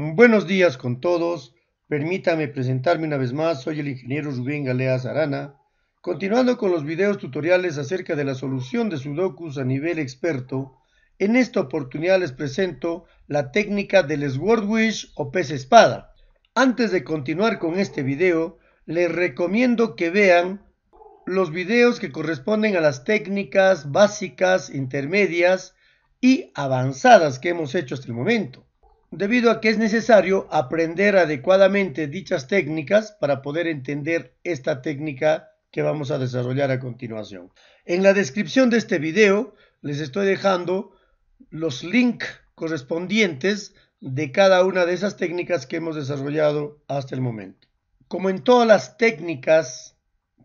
Buenos días con todos. Permítame presentarme una vez más. Soy el ingeniero Rubén Galea Arana. Continuando con los videos tutoriales acerca de la solución de sudokus a nivel experto, en esta oportunidad les presento la técnica del Swordwish o pez espada. Antes de continuar con este video, les recomiendo que vean los videos que corresponden a las técnicas básicas, intermedias y avanzadas que hemos hecho hasta el momento debido a que es necesario aprender adecuadamente dichas técnicas para poder entender esta técnica que vamos a desarrollar a continuación. En la descripción de este video les estoy dejando los links correspondientes de cada una de esas técnicas que hemos desarrollado hasta el momento. Como en todas las técnicas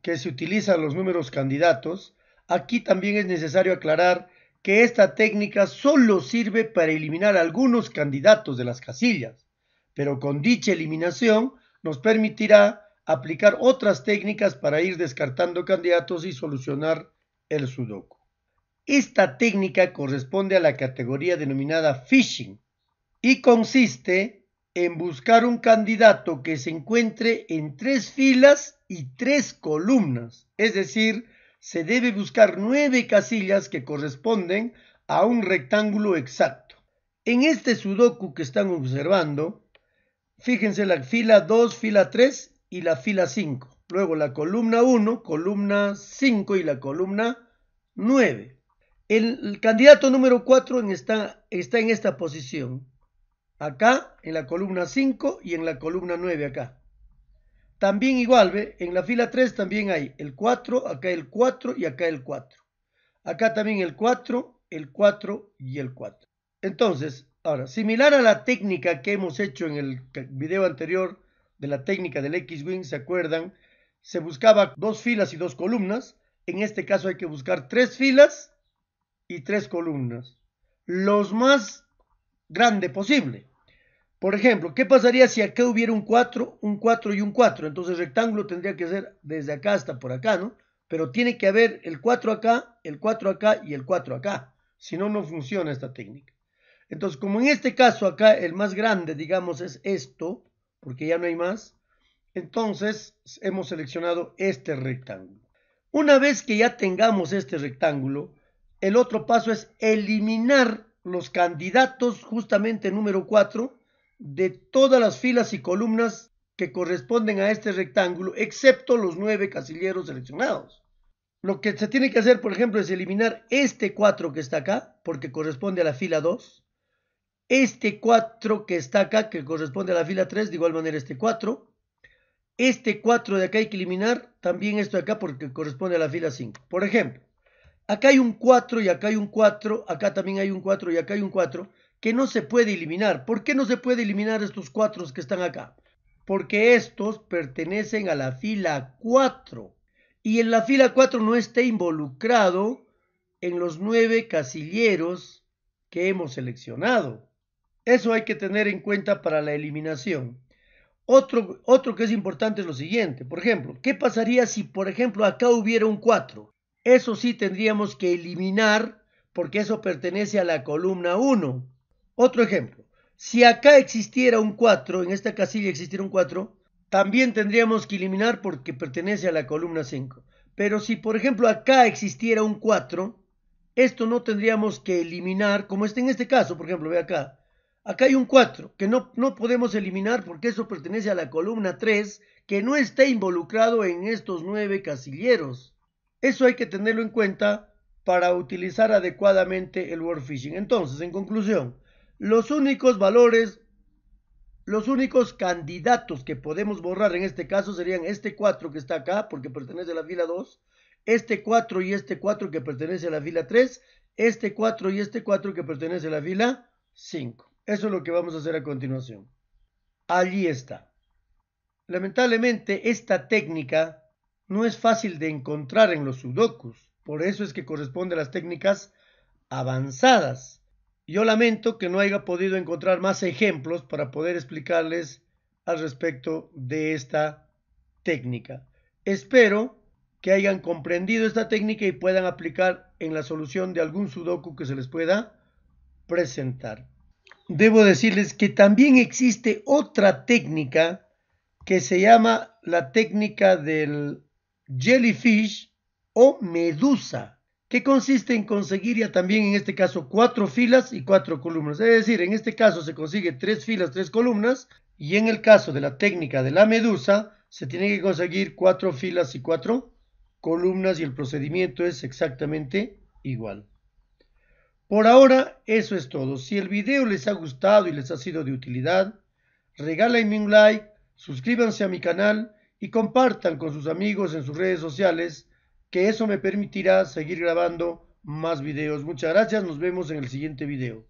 que se utilizan los números candidatos, aquí también es necesario aclarar que esta técnica solo sirve para eliminar algunos candidatos de las casillas, pero con dicha eliminación nos permitirá aplicar otras técnicas para ir descartando candidatos y solucionar el sudoku. Esta técnica corresponde a la categoría denominada phishing y consiste en buscar un candidato que se encuentre en tres filas y tres columnas, es decir, se debe buscar nueve casillas que corresponden a un rectángulo exacto. En este sudoku que están observando, fíjense la fila 2, fila 3 y la fila 5. Luego la columna 1, columna 5 y la columna 9. El, candidato número 4 en está en esta posición. Acá, en la columna 5 y en la columna 9 acá. También igual, ¿ve? En la fila 3 también hay el 4, acá el 4 y acá el 4. Acá también el 4, el 4 y el 4. Entonces, ahora, similar a la técnica que hemos hecho en el video anterior de la técnica del X-Wing, ¿se acuerdan? Se buscaba dos filas y dos columnas. En este caso hay que buscar tres filas y tres columnas. Los más grande posible. Por ejemplo, ¿qué pasaría si acá hubiera un 4, un 4 y un 4? Entonces el rectángulo tendría que ser desde acá hasta por acá, ¿no? Pero tiene que haber el 4 acá, el 4 acá y el 4 acá. Si no, no funciona esta técnica. Entonces, como en este caso acá el más grande, digamos, es esto, porque ya no hay más, entonces hemos seleccionado este rectángulo. Una vez que ya tengamos este rectángulo, el otro paso es eliminar los candidatos justamente número 4 de todas las filas y columnas que corresponden a este rectángulo, excepto los nueve casilleros seleccionados. Lo que se tiene que hacer, por ejemplo, es eliminar este 4 que está acá, porque corresponde a la fila 2. Este 4 que está acá, que corresponde a la fila 3, de igual manera este 4. Este 4 de acá hay que eliminar, también esto de acá, porque corresponde a la fila 5. Por ejemplo, acá hay un 4 y acá hay un 4, acá también hay un 4 y acá hay un 4 que no se puede eliminar. ¿Por qué no se puede eliminar estos cuatro que están acá? Porque estos pertenecen a la fila 4 y en la fila 4 no está involucrado en los nueve casilleros que hemos seleccionado. Eso hay que tener en cuenta para la eliminación. Otro, otro que es importante es lo siguiente. Por ejemplo, ¿qué pasaría si, por ejemplo, acá hubiera un 4? Eso sí tendríamos que eliminar porque eso pertenece a la columna 1. Otro ejemplo, si acá existiera un 4, en esta casilla existiera un 4, también tendríamos que eliminar porque pertenece a la columna 5. Pero si por ejemplo acá existiera un 4, esto no tendríamos que eliminar, como está en este caso, por ejemplo, ve acá. Acá hay un 4 que no, podemos eliminar porque eso pertenece a la columna 3 que no está involucrado en estos 9 casilleros. Eso hay que tenerlo en cuenta para utilizar adecuadamente el word phishing. Entonces, en conclusión, los únicos valores, los únicos candidatos que podemos borrar en este caso serían este 4 que está acá porque pertenece a la fila 2, este 4 y este 4 que pertenece a la fila 3, este 4 y este 4 que pertenece a la fila 5. Eso es lo que vamos a hacer a continuación. Allí está. Lamentablemente esta técnica no es fácil de encontrar en los sudokus, por eso es que corresponde a las técnicas avanzadas. Yo lamento que no haya podido encontrar más ejemplos para poder explicarles al respecto de esta técnica. Espero que hayan comprendido esta técnica y puedan aplicar en la solución de algún sudoku que se les pueda presentar. Debo decirles que también existe otra técnica que se llama la técnica del jellyfish o medusa que consiste en conseguir ya también en este caso cuatro filas y cuatro columnas. Es decir, en este caso se consigue tres filas, tres columnas, y en el caso de la técnica de la medusa, se tiene que conseguir cuatro filas y cuatro columnas y el procedimiento es exactamente igual. Por ahora, eso es todo. Si el video les ha gustado y les ha sido de utilidad, regálenme un like, suscríbanse a mi canal y compartan con sus amigos en sus redes sociales que eso me permitirá seguir grabando más videos. Muchas gracias, nos vemos en el siguiente video.